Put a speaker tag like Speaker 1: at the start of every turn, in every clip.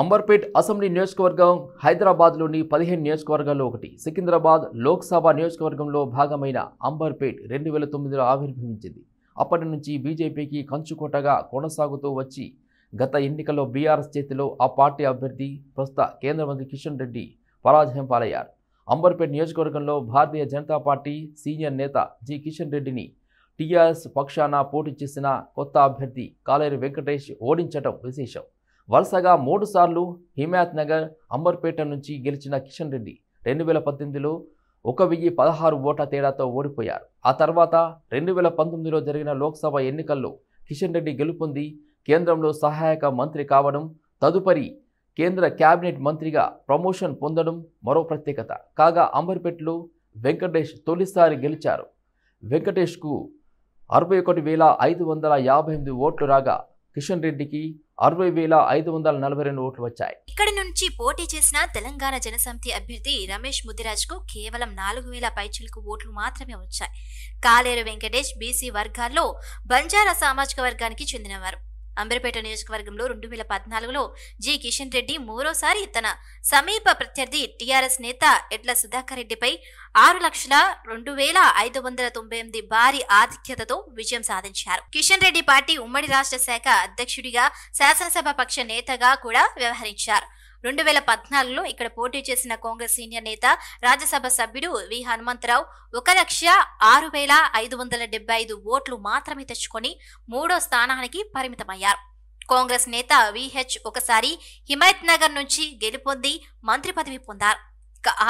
Speaker 1: Amberpet assembly నియోజకవర్గం హైదరాబాద్లోని పదిహేను నియోజకవర్గాల్లో ఒకటి సికింద్రాబాద్ లోక్సభ నియోజకవర్గంలో భాగమైన అంబర్పేట్ రెండు వేల తొమ్మిదిలో ఆవిర్భవించింది అప్పటి నుంచి బీజేపీకి కంచుకోటగా కొనసాగుతూ వచ్చి గత ఎన్నికల్లో బీఆర్ఎస్ చేతిలో ఆ పార్టీ అభ్యర్థి ప్రస్తుత కేంద్ర మంత్రి కిషన్ రెడ్డి పరాజయం పాలయ్యారు అంబర్పేట్ నియోజకవర్గంలో భారతీయ జనతా పార్టీ సీనియర్ నేత జి కిషన్ రెడ్డిని టీఆర్ఎస్ పక్షాన పోటీ చేసిన కొత్త అభ్యర్థి కాలేరు వెంకటేష్ ఓడించడం విశేషం వరుసగా మూడుసార్లు హిమాయత్ నగర్ అంబర్పేట నుంచి గెలిచిన కిషన్ రెడ్డి రెండు వేల పద్దెనిమిదిలో ఒక వెయ్యి పదహారు ఓట్ల తేడాతో ఓడిపోయారు ఆ తర్వాత రెండు వేల పంతొమ్మిదిలో జరిగిన లోక్సభ ఎన్నికల్లో కిషన్ రెడ్డి గెలుపొంది కేంద్రంలో సహాయక మంత్రి కావడం తదుపరి కేంద్ర క్యాబినెట్ మంత్రిగా ప్రమోషన్ పొందడం మరో ప్రత్యేకత కాగా అంబర్పేటలో వెంకటేష్ తొలిసారి గెలిచారు వెంకటేష్కు అరవై ఒకటి వేల ఐదు వందల యాభై ఎనిమిది ఓట్లు రాగా కిషన్ రెడ్డికి అరవై వేల ఐదు వందల నలభై రెండు ఓట్లు వచ్చాయి
Speaker 2: ఇక్కడ నుంచి పోటీ చేసిన తెలంగాణ జనసమితి అభ్యర్థి రమేష్ ముదిరాజ్ కు కేవలం నాలుగు వేల పైచులకు ఓట్లు మాత్రమే వచ్చాయి కాలేరు వెంకటేష్ బీసీ వర్గాల్లో బంజారా సామాజిక వర్గానికి చెందినవారు అంబర్పేట నియోజకవర్గంలో రెండు వేల పద్నాలుగులో జి కిషన్ రెడ్డి మూడోసారి తన సమీప ప్రత్యర్థి టీఆర్ఎస్ నేత ఎడ్ల సుధాకర్ రెడ్డిపై ఆరు లక్షల రెండు వేల ఐదు వందల తొంభై ఎనిమిది భారీ ఆధిక్యతతో విజయం సాధించారు కిషన్ రెడ్డి పార్టీ ఉమ్మడి రాష్ట్ర శాఖ అధ్యక్షుడిగా శాసనసభ పక్ష నేతగా కూడా వ్యవహరించారు రెండు వేల పద్నాలుగులో ఇక్కడ పోటీ చేసిన కాంగ్రెస్ సీనియర్ నేత రాజ్యసభ సభ్యుడు వి హనుమంతరావు ఒక లక్ష ఆరు వేల ఐదు వందల డెబ్బై ఐదు ఓట్లు మాత్రమే తెచ్చుకొని మూడో స్థానానికి పరిమితమయ్యారు కాంగ్రెస్ నేత విహెచ్ ఒకసారి హిమాయత్ నగర్ నుంచి గెలుపొంది మంత్రి పదవి పొందారు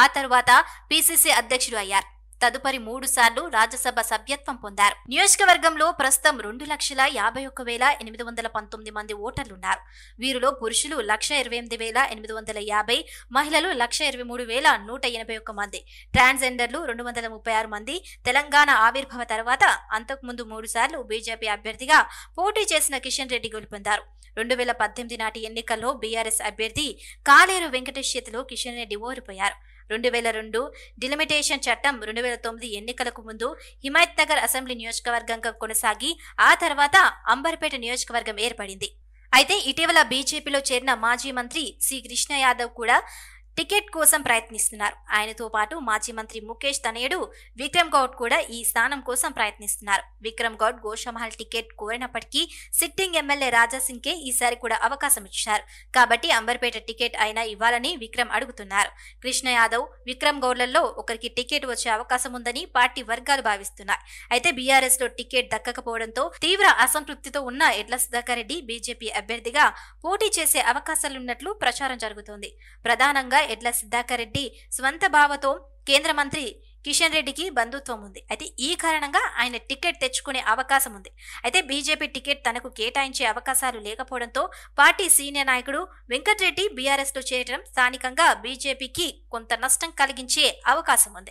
Speaker 2: ఆ తర్వాత పిసిసి అధ్యక్షుడు అయ్యారు తదుపరి మూడు సార్లు రాజ్యసభ సభ్యత్వం పొందారు నియోజకవర్గంలో ప్రస్తుతం రెండు లక్షల యాభై ఒక్క వేల ఎనిమిది వందల పంతొమ్మిది మంది ఓటర్లున్నారు వీరిలో పురుషులు లక్ష ఇరవై ఎనిమిది వేల ఎనిమిది వందల యాభై మహిళలు లక్ష ఇరవై మూడు వేల నూట ఎనభై ఒక్క మంది ట్రాన్స్జెండర్లు రెండు వందల ముప్పై ఆరు మంది తెలంగాణ ఆవిర్భావ తర్వాత అంతకుముందు మూడు సార్లు బీజేపీ అభ్యర్థిగా పోటీ చేసిన కిషన్ రెడ్డి గెలుపొందారు రెండు వేల పద్దెనిమిది నాటి ఎన్నికల్లో బీఆర్ఎస్ అభ్యర్థి కాలేరు వెంకటేష్ చేతిలో కిషన్ రెడ్డి ఓడిపోయారు రెండు వేల రెండు డిలిమిటేషన్ చట్టం రెండు వేల తొమ్మిది ఎన్నికలకు ముందు హిమాయత్ నగర్ అసెంబ్లీ నియోజకవర్గంగా కొనసాగి ఆ తర్వాత అంబర్పేట నియోజకవర్గం ఏర్పడింది అయితే ఇటీవల బీజేపీలో చేరిన మాజీ మంత్రి సి కృష్ణ యాదవ్ కూడా టికెట్ కోసం ప్రయత్నిస్తున్నారు ఆయనతో పాటు మాజీ మంత్రి ముఖేష్ తనయుడు విక్రమ్ గౌడ్ కూడా ఈ స్థానం కోసం ప్రయత్నిస్తున్నారు విక్రమ్ గౌడ్ గోషమహల్ టికెట్ కోరినప్పటికీ సిట్టింగ్ ఎమ్మెల్యే రాజాసింగ్కే ఈసారి కూడా అవకాశం ఇచ్చారు కాబట్టి అంబర్పేట టికెట్ అయినా ఇవ్వాలని విక్రమ్ అడుగుతున్నారు కృష్ణ యాదవ్ విక్రమ్ గౌడ్లలో ఒకరికి టికెట్ వచ్చే అవకాశం ఉందని పార్టీ వర్గాలు భావిస్తున్నాయి అయితే బీఆర్ఎస్ లో టికెట్ దక్కకపోవడంతో తీవ్ర అసంతృప్తితో ఉన్న ఎడ్ల సుధాకర్ రెడ్డి బీజేపీ అభ్యర్థిగా పోటీ చేసే అవకాశాలున్నట్లు ప్రచారం జరుగుతోంది ప్రధానంగా ఎడ్ల సిద్ధాకర్ రెడ్డి స్వంత భావతో కేంద్ర మంత్రి కిషన్ రెడ్డికి బంధుత్వం ఉంది అయితే ఈ కారణంగా ఆయన టికెట్ తెచ్చుకునే అవకాశం ఉంది అయితే బీజేపీ టికెట్ తనకు కేటాయించే అవకాశాలు లేకపోవడంతో పార్టీ సీనియర్ నాయకుడు వెంకట్రెడ్డి బీఆర్ఎస్లో చేరడం స్థానికంగా బీజేపీకి కొంత నష్టం కలిగించే అవకాశం ఉంది